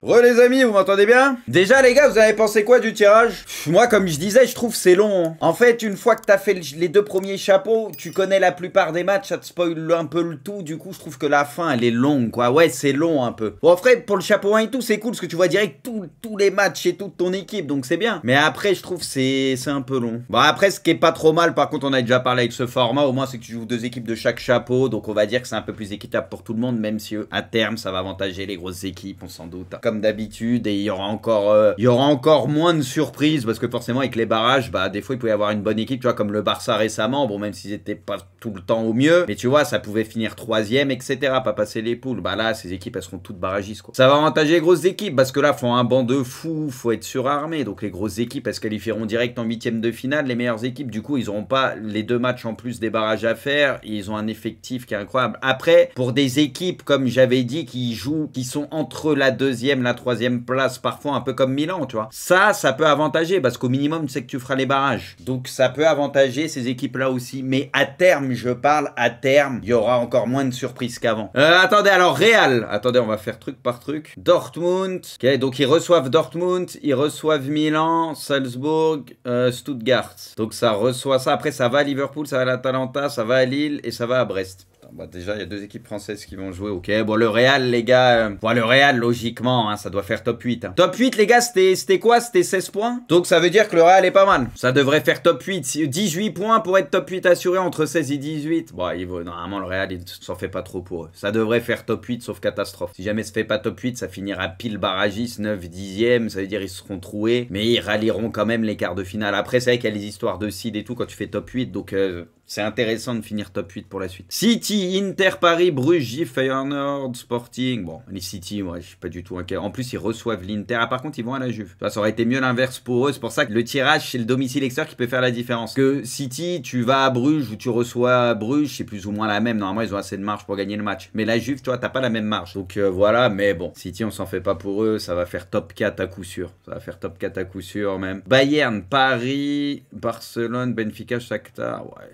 Re les amis, vous m'entendez bien Déjà les gars, vous avez pensé quoi du tirage Moi comme je disais, je trouve c'est long. Hein. En fait, une fois que t'as fait les deux premiers chapeaux, tu connais la plupart des matchs, ça te spoil un peu le tout, du coup je trouve que la fin elle est longue quoi. Ouais, c'est long un peu. Bon après, pour le chapeau 1 et tout, c'est cool parce que tu vois direct tous les matchs et toute ton équipe, donc c'est bien. Mais après, je trouve c'est un peu long. Bon après, ce qui est pas trop mal, par contre on a déjà parlé avec ce format, au moins c'est que tu joues deux équipes de chaque chapeau, donc on va dire que c'est un peu plus équitable pour tout le monde, même si à terme ça va avantager les grosses équipes, on s'en doute. Hein comme d'habitude et il y aura encore euh, il y aura encore moins de surprises parce que forcément avec les barrages bah des fois il pouvait y avoir une bonne équipe tu vois comme le Barça récemment bon même s'ils étaient pas tout le temps au mieux mais tu vois ça pouvait finir troisième etc pas passer les poules bah là ces équipes elles seront toutes barragistes quoi ça va avantager les grosses équipes parce que là font un banc de fou faut être surarmé donc les grosses équipes elles se qualifieront direct en huitième de finale les meilleures équipes du coup ils auront pas les deux matchs en plus des barrages à faire ils ont un effectif qui est incroyable après pour des équipes comme j'avais dit qui jouent qui sont entre la deuxième la troisième place, parfois un peu comme Milan, tu vois. Ça, ça peut avantager parce qu'au minimum, c'est que tu feras les barrages. Donc ça peut avantager ces équipes-là aussi. Mais à terme, je parle, à terme, il y aura encore moins de surprises qu'avant. Euh, attendez, alors Real. Attendez, on va faire truc par truc. Dortmund. ok donc ils reçoivent Dortmund, ils reçoivent Milan, Salzburg euh, Stuttgart. Donc ça reçoit ça. Après, ça va à Liverpool, ça va à l'Atalanta, ça va à Lille et ça va à Brest bah déjà, il y a deux équipes françaises qui vont jouer. Ok, bon, le Real, les gars. Euh, le Real, logiquement, hein, ça doit faire top 8. Hein. Top 8, les gars, c'était quoi C'était 16 points Donc, ça veut dire que le Real est pas mal. Ça devrait faire top 8. 18 points pour être top 8 assuré entre 16 et 18. Bon, il vaut, normalement, le Real, il s'en fait pas trop pour eux. Ça devrait faire top 8, sauf catastrophe. Si jamais ça fait pas top 8, ça finira pile barragis, 9 10 e Ça veut dire ils seront troués. Mais ils rallieront quand même les quarts de finale. Après, c'est vrai qu'il y a les histoires de seed et tout quand tu fais top 8. Donc, euh, c'est intéressant de finir top 8 pour la suite. City, Inter, Paris, Bruges, Feyenoord, Sporting. Bon, les City, ouais, je suis pas du tout inquiet. En plus, ils reçoivent l'Inter. Ah, par contre, ils vont à la Juve. Ça, aurait été mieux l'inverse pour eux. C'est pour ça que le tirage, c'est le domicile extérieur qui peut faire la différence. Que City, tu vas à Bruges ou tu reçois à Bruges, c'est plus ou moins la même. Normalement, ils ont assez de marge pour gagner le match. Mais la Juve, tu vois, t'as pas la même marge. Donc euh, voilà, mais bon, City, on s'en fait pas pour eux. Ça va faire top 4 à coup sûr. Ça va faire top 4 à coup sûr même. Bayern, Paris, Barcelone, Benfica, Shakhtar. Ouais.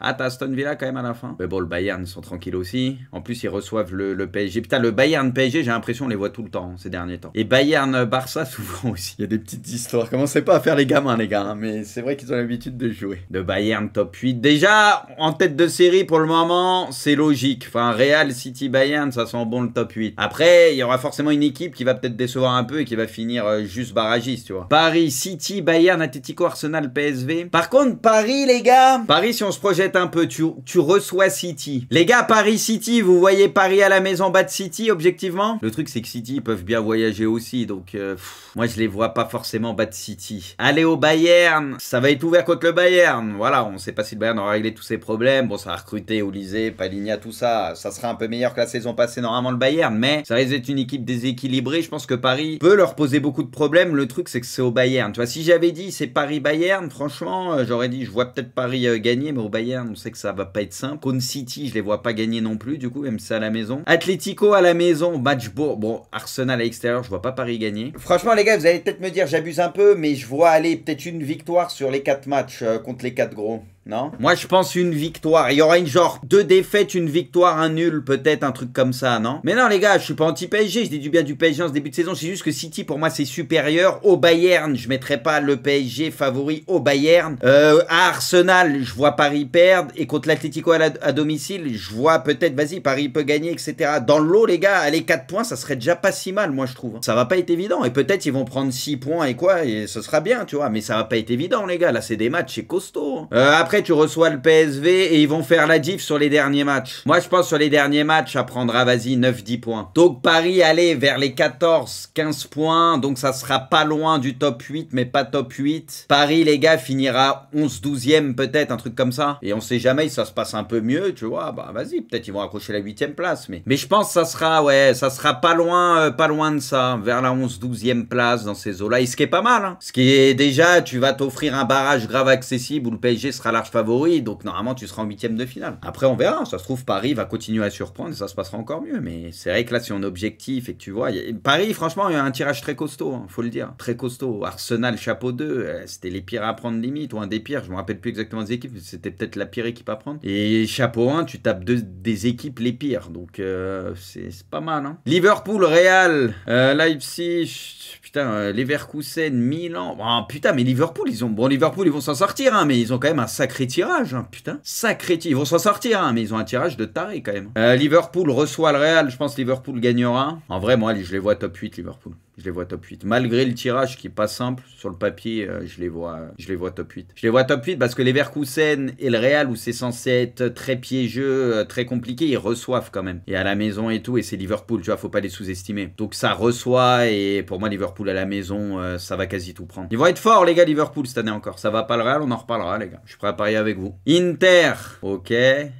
Ah, t'as Aston Villa quand même à la fin. Mais bon, le Bayern, ils sont tranquilles aussi. En plus, ils reçoivent le, PSG. Putain, le Bayern PSG, j'ai l'impression on les voit tout le temps hein, ces derniers temps. Et Bayern euh, Barça, souvent aussi. Il y a des petites histoires. Commencez pas à faire les gamins, les gars. Hein, mais c'est vrai qu'ils ont l'habitude de jouer. Le Bayern top 8. Déjà, en tête de série pour le moment, c'est logique. Enfin, Real, City, Bayern, ça sent bon le top 8. Après, il y aura forcément une équipe qui va peut-être décevoir un peu et qui va finir euh, juste barragiste, tu vois. Paris, City, Bayern, Atletico, Arsenal, PSV. Par contre, Paris, les gars. Paris, si on se projette un peu, tu, tu reçois City. Les gars, Paris City, vous voyez Paris à la maison bas de City, objectivement Le truc, c'est que City, ils peuvent bien voyager aussi, donc euh, moi, je les vois pas forcément bas de City. Allez au Bayern, ça va être ouvert contre le Bayern. Voilà, on sait pas si le Bayern aura réglé tous ses problèmes. Bon, ça a recruté Olysée, Paligna, tout ça. Ça sera un peu meilleur que la saison passée, normalement, le Bayern, mais ça risque d'être une équipe déséquilibrée. Je pense que Paris peut leur poser beaucoup de problèmes. Le truc, c'est que c'est au Bayern. Tu vois, si j'avais dit c'est Paris-Bayern, franchement, euh, j'aurais dit, je vois peut-être Paris euh, gagner, mais au Bayern, on sait que ça va pas être simple. Cone City, je les vois pas gagner non plus, du coup, même ça à la maison. Atletico à la maison, match beau. Bon, Arsenal à l'extérieur, je vois pas Paris gagner. Franchement, les gars, vous allez peut-être me dire, j'abuse un peu, mais je vois aller peut-être une victoire sur les 4 matchs euh, contre les 4 gros non Moi, je pense une victoire. Il y aura une genre deux défaites, une victoire, un nul, peut-être un truc comme ça, non Mais non, les gars, je suis pas anti-PSG. Je dis du bien du PSG en ce début de saison. C'est juste que City, pour moi, c'est supérieur au Bayern. Je mettrai pas le PSG favori au Bayern. Euh, à Arsenal, je vois Paris perdre. Et contre l'Atletico à, domicile, je vois peut-être, vas-y, Paris peut gagner, etc. Dans l'eau, les gars, aller 4 points, ça serait déjà pas si mal, moi, je trouve. Hein. Ça va pas être évident. Et peut-être ils vont prendre 6 points et quoi, et ce sera bien, tu vois. Mais ça va pas être évident, les gars. Là, c'est des matchs, c'est costaud. Hein. Euh, après, tu reçois le PSV et ils vont faire la diff sur les derniers matchs. Moi, je pense sur les derniers matchs, ça prendra, vas-y, 9-10 points. Donc, Paris, aller vers les 14-15 points. Donc, ça sera pas loin du top 8, mais pas top 8. Paris, les gars, finira 11-12e peut-être, un truc comme ça. Et on sait jamais si ça se passe un peu mieux, tu vois. Bah, vas-y, peut-être ils vont accrocher la 8 place. Mais, je pense ça sera, ouais, ça sera pas loin, euh, pas loin de ça. Vers la 11-12e place dans ces eaux-là. Et ce qui est pas mal, hein. Ce qui est déjà, tu vas t'offrir un barrage grave accessible où le PSG sera large favori, donc normalement tu seras en huitième de finale. Après on verra, ça se trouve Paris va continuer à surprendre et ça se passera encore mieux. Mais c'est vrai que là si on objectif et que tu vois, Paris franchement il y a un tirage très costaud, hein, faut le dire, très costaud. Arsenal chapeau 2, euh, c'était les pires à prendre limite ou un des pires, je me rappelle plus exactement des équipes, c'était peut-être la pire équipe à prendre. Et chapeau 1, tu tapes deux, des équipes les pires, donc euh, c'est pas mal. Hein. Liverpool, Real, euh, Leipzig, putain, Leverkusen, Milan. Oh, putain mais Liverpool ils ont, bon Liverpool ils vont s'en sortir, hein, mais ils ont quand même un sacré tirage, hein, putain. Sacré tirage. Ils vont s'en sortir, hein, mais ils ont un tirage de taré quand même. Euh, Liverpool reçoit le Real. Je pense Liverpool gagnera. En vrai, moi, je les vois top 8, Liverpool je les vois top 8. Malgré le tirage qui est pas simple, sur le papier, euh, je, les vois, je les vois top 8. Je les vois top 8 parce que les Verkusen et le Real, où c'est censé être très piégeux, euh, très compliqué, ils reçoivent quand même. Et à la maison et tout, et c'est Liverpool, tu vois, faut pas les sous-estimer. Donc ça reçoit, et pour moi, Liverpool à la maison, euh, ça va quasi tout prendre. Ils vont être forts, les gars, Liverpool, cette année encore. Ça va pas le Real, on en reparlera, les gars. Je suis prêt à parier avec vous. Inter, ok.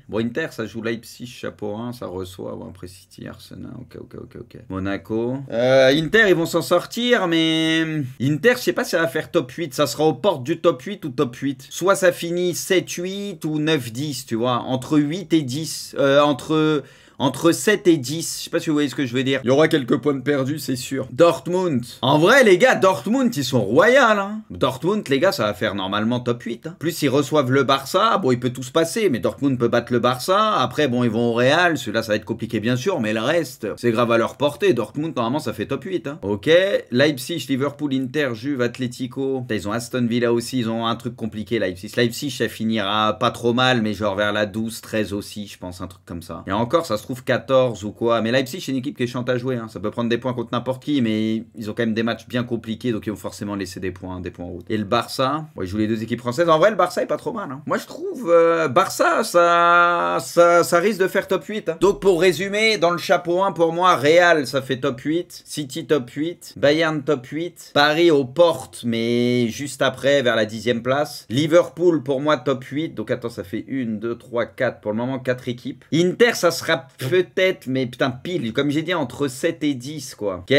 Bon, Inter, ça joue Leipzig, chapeau 1, ça reçoit. Bon, après City, Arsenal, ok, ok, ok, ok. Monaco. Inter, ils vont s'en sortir, mais hmm, Inter, je sais pas si ça va faire top 8. Ça sera aux portes du top 8 ou top 8. Soit ça finit 7-8 ou 9-10, tu vois. Entre 8 et 10. Euh, entre entre 7 et 10. Je sais pas si vous voyez ce que je veux dire. Il y aura quelques points de perdus, c'est sûr. Dortmund. En vrai, les gars, Dortmund, ils sont royales. Hein. Dortmund, les gars, ça va faire normalement top 8. Hein. Plus ils reçoivent le Barça, bon, il peut tout se passer, mais Dortmund peut battre le Barça. Après, bon, ils vont au Real. Celui-là, ça va être compliqué, bien sûr, mais le reste, c'est grave à leur portée. Dortmund, normalement, ça fait top 8. Hein. Ok. Leipzig, Liverpool, Inter, Juve, Atletico. Ils ont Aston Villa aussi. Ils ont un truc compliqué, Leipzig. Leipzig, ça finira pas trop mal, mais genre vers la 12, 13 aussi, je pense, un truc comme ça. Et encore, ça se 14 ou quoi. Mais Leipzig, c'est une équipe qui est chante à jouer. Hein. Ça peut prendre des points contre n'importe qui, mais ils ont quand même des matchs bien compliqués, donc ils vont forcément laisser des points, des points en route. Et le Barça, bon, ils jouent les deux équipes françaises. En vrai, le Barça est pas trop mal. Hein. Moi, je trouve euh, Barça, ça, ça, ça, risque de faire top 8. Hein. Donc, pour résumer, dans le chapeau 1, pour moi, Real, ça fait top 8. City, top 8. Bayern, top 8. Paris aux portes, mais juste après, vers la 10 place. Liverpool, pour moi, top 8. Donc, attends, ça fait 1, 2, 3, 4. Pour le moment, 4 équipes. Inter, ça sera Peut-être, mais putain, pile, comme j'ai dit, entre 7 et 10, quoi. Ok,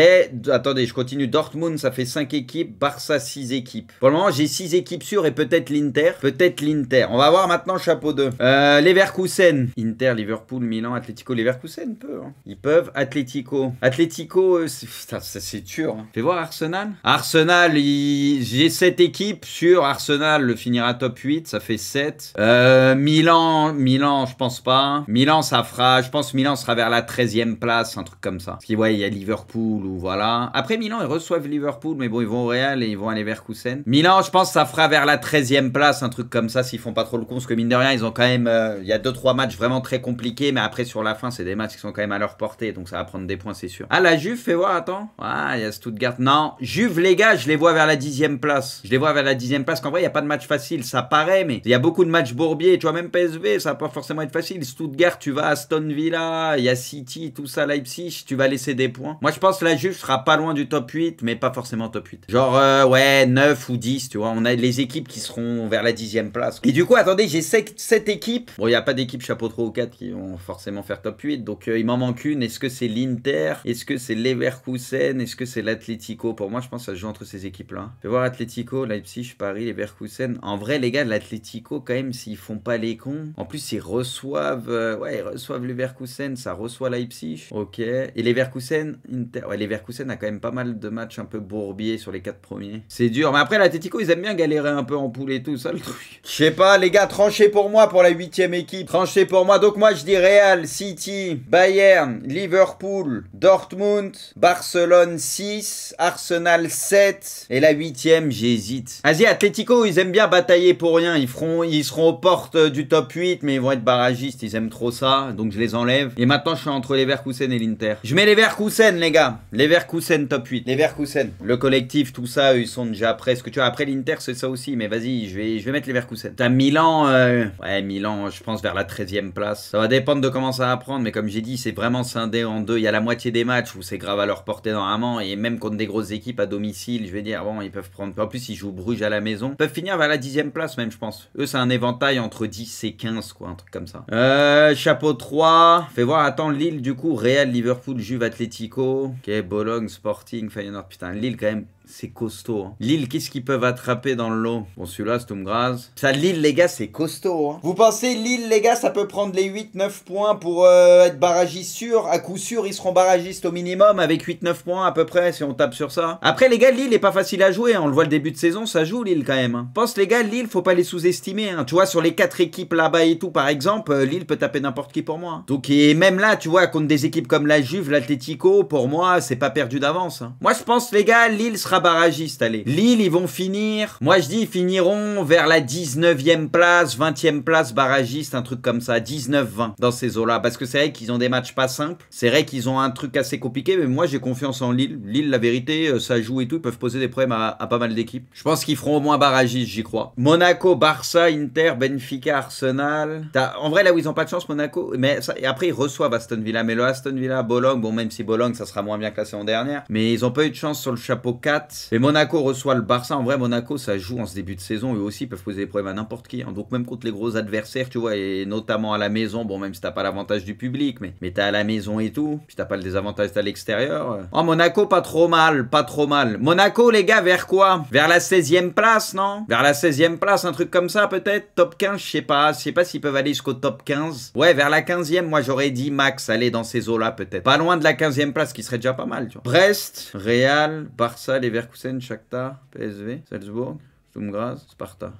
attendez, je continue. Dortmund, ça fait 5 équipes, Barça, 6 équipes. Pour le moment, j'ai 6 équipes sûres et peut-être l'Inter. Peut-être l'Inter. On va voir maintenant chapeau 2. Euh, Leverkusen. Inter, Liverpool, Milan, Atletico. Leverkusen peut. Hein. Ils peuvent. Atletico. Atletico, euh, c'est dur. Hein. Fais voir Arsenal. Arsenal, j'ai 7 équipes sur Arsenal le finira top 8, ça fait 7. Euh, Milan, Milan, je pense pas. Hein. Milan, ça fera, je pense Milan sera vers la 13e place, un truc comme ça. Parce qu'il il y a Liverpool ou voilà. Après Milan, ils reçoivent Liverpool, mais bon, ils vont au Real et ils vont aller vers Koussen. Milan, je pense, ça fera vers la 13e place, un truc comme ça, s'ils font pas trop le con, parce que mine de rien, ils ont quand même... Euh, il y a 2-3 matchs vraiment très compliqués, mais après, sur la fin, c'est des matchs qui sont quand même à leur portée, donc ça va prendre des points, c'est sûr. Ah, la Juve, fais voir, attends. Ah, il y a Stuttgart. Non, Juve, les gars, je les vois vers la 10e place. Je les vois vers la 10e place, qu'en vrai, il n'y a pas de match facile, ça paraît, mais il y a beaucoup de matchs bourbiers. Tu vois, même PSV, ça va pas forcément être facile. Stuttgart, tu vas à Aston Villa, il y a City, tout ça, Leipzig, tu vas laisser des points. Moi, je pense que la Juve sera pas loin du top 8, mais pas forcément top 8. Genre, euh, ouais, 9 ou 10, tu vois. On a les équipes qui seront vers la 10 place. Et du coup, attendez, j'ai 7, équipes. Bon, il n'y a pas d'équipe chapeau 3 ou 4 qui vont forcément faire top 8, donc euh, il m'en manque une. Est-ce que c'est l'Inter Est-ce que c'est Leverkusen Est-ce que c'est l'Atletico Pour moi, je pense que ça se joue entre ces équipes-là. Je vais voir Atlético, Leipzig, Paris, Leverkusen. En vrai, les gars, l'Atletico, quand même, s'ils font pas les cons, en plus, ils reçoivent, euh, ouais, ils reçoivent Leverkusen ça reçoit Leipzig. Ok. Et les Leverkusen, Inter. Ouais, Leverkusen a quand même pas mal de matchs un peu bourbier sur les quatre premiers. C'est dur. Mais après, l'Atletico, ils aiment bien galérer un peu en poule et tout ça, le truc. Je sais pas, les gars, tranchez pour moi pour la huitième équipe. Tranchez pour moi. Donc, moi, je dis Real, City, Bayern, Liverpool, Dortmund, Barcelone 6, Arsenal 7. Et la huitième, j'hésite. Vas-y, Atletico, ils aiment bien batailler pour rien. Ils, feront, ils seront aux portes du top 8, mais ils vont être barragistes. Ils aiment trop ça. Donc, je les enlève. Et maintenant, je suis entre les Verkusen et l'Inter. Je mets les Verkusen, les gars. Les Verkusen top 8. Les Verkusen. Le collectif, tout ça, ils sont déjà presque. Tu vois, après l'Inter, c'est ça aussi. Mais vas-y, je vais, je vais mettre les Verkusen. T'as Milan. Euh, ouais, Milan, je pense vers la 13e place. Ça va dépendre de comment ça va prendre. Mais comme j'ai dit, c'est vraiment scindé en deux. Il y a la moitié des matchs où c'est grave à leur portée normalement. Et même contre des grosses équipes à domicile, je vais dire, bon, ils peuvent prendre. En plus, ils jouent Bruges à la maison. Ils peuvent finir vers la 10e place, même, je pense. Eux, c'est un éventail entre 10 et 15, quoi. Un truc comme ça. Euh, chapeau 3 fais voir, attends, Lille du coup, Real, Liverpool, Juve, Atletico ok, Bologne, Sporting, Feyenoord, putain, Lille quand même c'est costaud. Hein. Lille, qu'est-ce qu'ils peuvent attraper dans l'eau Bon, celui-là, c'est grâce Ça, Lille, les gars, c'est costaud. Hein. Vous pensez, Lille, les gars, ça peut prendre les 8-9 points pour euh, être barragiste sûr À coup sûr, ils seront barragistes au minimum avec 8-9 points à peu près si on tape sur ça. Après, les gars, Lille est pas facile à jouer. Hein. On le voit le début de saison, ça joue Lille quand même. Je pense, les gars, Lille, faut pas les sous-estimer. Tu vois, sur les 4 équipes là-bas et tout, par exemple, euh, Lille peut taper n'importe qui pour moi. Donc, et même là, tu vois, contre des équipes comme la Juve, l'Atletico, pour moi, c'est pas perdu d'avance. Moi, je pense, les gars, Lille sera barragiste, allez. Lille, ils vont finir, moi je dis, ils finiront vers la 19e place, 20e place barragiste, un truc comme ça, 19-20 dans ces eaux-là. Parce que c'est vrai qu'ils ont des matchs pas simples, c'est vrai qu'ils ont un truc assez compliqué, mais moi j'ai confiance en Lille. Lille, la vérité, euh, ça joue et tout, ils peuvent poser des problèmes à, pas mal d'équipes. Je pense qu'ils feront au moins barragiste, j'y crois. Monaco, Barça, Inter, Benfica, Arsenal. En vrai, là où ils ont pas de chance, Monaco, mais après ils reçoivent Aston Villa, mais le Aston Villa, Bologne, bon, même si Bologne, ça sera moins bien classé en dernière, mais ils ont pas eu de chance sur le chapeau 4. Et Monaco reçoit le Barça. En vrai, Monaco, ça joue en ce début de saison. Eux aussi peuvent poser des problèmes à n'importe qui. Hein. Donc, même contre les gros adversaires, tu vois, et notamment à la maison, bon, même si t'as pas l'avantage du public, mais, mais t'es à la maison et tout. Puis t'as pas le désavantage, à l'extérieur. En oh, Monaco, pas trop mal, pas trop mal. Monaco, les gars, vers quoi Vers la 16e place, non Vers la 16e place, un truc comme ça, peut-être Top 15, je sais pas. Je sais pas s'ils peuvent aller jusqu'au top 15. Ouais, vers la 15e, moi, j'aurais dit max aller dans ces eaux-là, peut-être. Pas loin de la 15e place, qui serait déjà pas mal, tu vois. Brest, Real, Barça, les Leverkusen, Shakhtar, PSV, Salzbourg.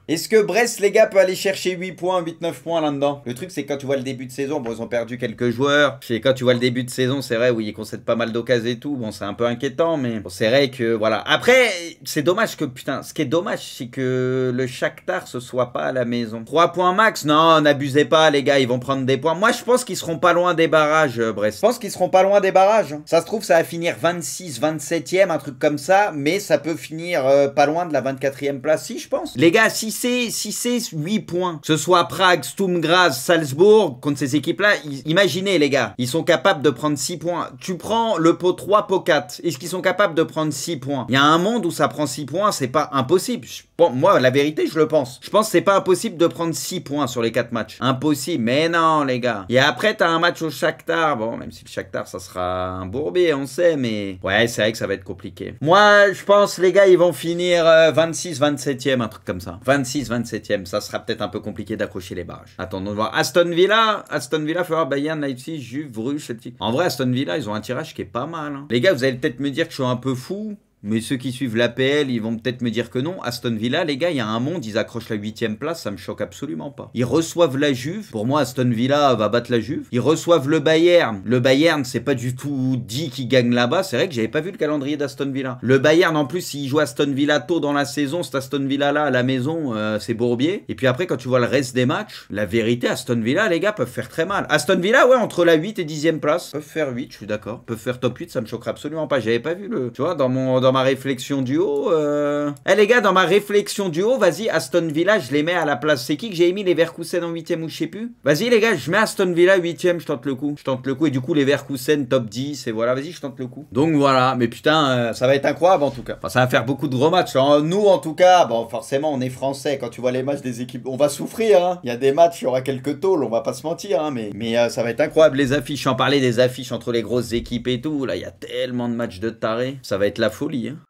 Est-ce que Brest, les gars, peut aller chercher 8 points, 8-9 points là-dedans Le truc, c'est quand tu vois le début de saison, bon, ils ont perdu quelques joueurs. quand tu vois le début de saison, c'est vrai, oui, ils concèdent pas mal d'occasions et tout. Bon, c'est un peu inquiétant, mais bon, c'est vrai que voilà. Après, c'est dommage que, putain, ce qui est dommage, c'est que le Shakhtar se soit pas à la maison. 3 points max Non, n'abusez pas, les gars, ils vont prendre des points. Moi, je pense qu'ils seront pas loin des barrages, euh, Brest. Je pense qu'ils seront pas loin des barrages. Hein. Ça se trouve, ça va finir 26, 27 e un truc comme ça, mais ça peut finir euh, pas loin de la 24 e place je pense. Les gars, si c'est si 8 points, que ce soit Prague, Stum, Graz, Salzbourg, contre ces équipes-là, imaginez les gars, ils sont capables de prendre 6 points. Tu prends le pot 3, pot 4, est-ce qu'ils sont capables de prendre 6 points Il y a un monde où ça prend 6 points, c'est pas impossible. Je Bon, moi, la vérité, je le pense. Je pense que c'est pas impossible de prendre 6 points sur les 4 matchs. Impossible, mais non, les gars. Et après, t'as un match au Shakhtar. Bon, même si le Shakhtar, ça sera un bourbier, on sait, mais... Ouais, c'est vrai que ça va être compliqué. Moi, je pense, les gars, ils vont finir 26, euh, 27e, un truc comme ça. 26, 27e, ça sera peut-être un peu compliqué d'accrocher les barrages. Attendons de voir. Aston Villa, Aston Villa, faut Bayern, Leipzig, Juve, Bruges, En vrai, Aston Villa, ils ont un tirage qui est pas mal. Hein. Les gars, vous allez peut-être me dire que je suis un peu fou. Mais ceux qui suivent l'APL, ils vont peut-être me dire que non. Aston Villa, les gars, il y a un monde, ils accrochent la huitième place, ça me choque absolument pas. Ils reçoivent la Juve. Pour moi, Aston Villa va battre la Juve. Ils reçoivent le Bayern. Le Bayern, c'est pas du tout dit qu'ils gagne là-bas. C'est vrai que j'avais pas vu le calendrier d'Aston Villa. Le Bayern, en plus, s'il joue Aston Villa tôt dans la saison, c'est Aston Villa-là à la maison, euh, c'est Bourbier. Et puis après, quand tu vois le reste des matchs, la vérité, Aston Villa, les gars, peuvent faire très mal. Aston Villa, ouais, entre la 8 et 10ème place. Peuvent faire 8, je suis d'accord. Peuvent faire top 8, ça me choquerait absolument pas. J'avais pas vu le. Tu vois, dans mon dans ma réflexion du haut. Euh. Eh les gars, dans ma réflexion du haut, vas-y, Aston Villa, je les mets à la place. C'est qui que j'ai mis les Verkusen en 8ème ou je sais plus Vas-y les gars, je mets Aston Villa 8ème, je tente le coup. Je tente le coup et du coup les Verkusen top 10 et voilà, vas-y, je tente le coup. Donc voilà, mais putain, euh, ça va être incroyable en tout cas. Enfin, ça va faire beaucoup de gros matchs. Hein. Nous en tout cas, bon, forcément, on est français. Quand tu vois les matchs des équipes, on va souffrir. Hein. Il y a des matchs, il y aura quelques tôles, on va pas se mentir. Hein. mais mais euh, ça va être incroyable les affiches. En parler des affiches entre les grosses équipes et tout. Là, il y a tellement de matchs de tarés. Ça va être la folie. Yeah.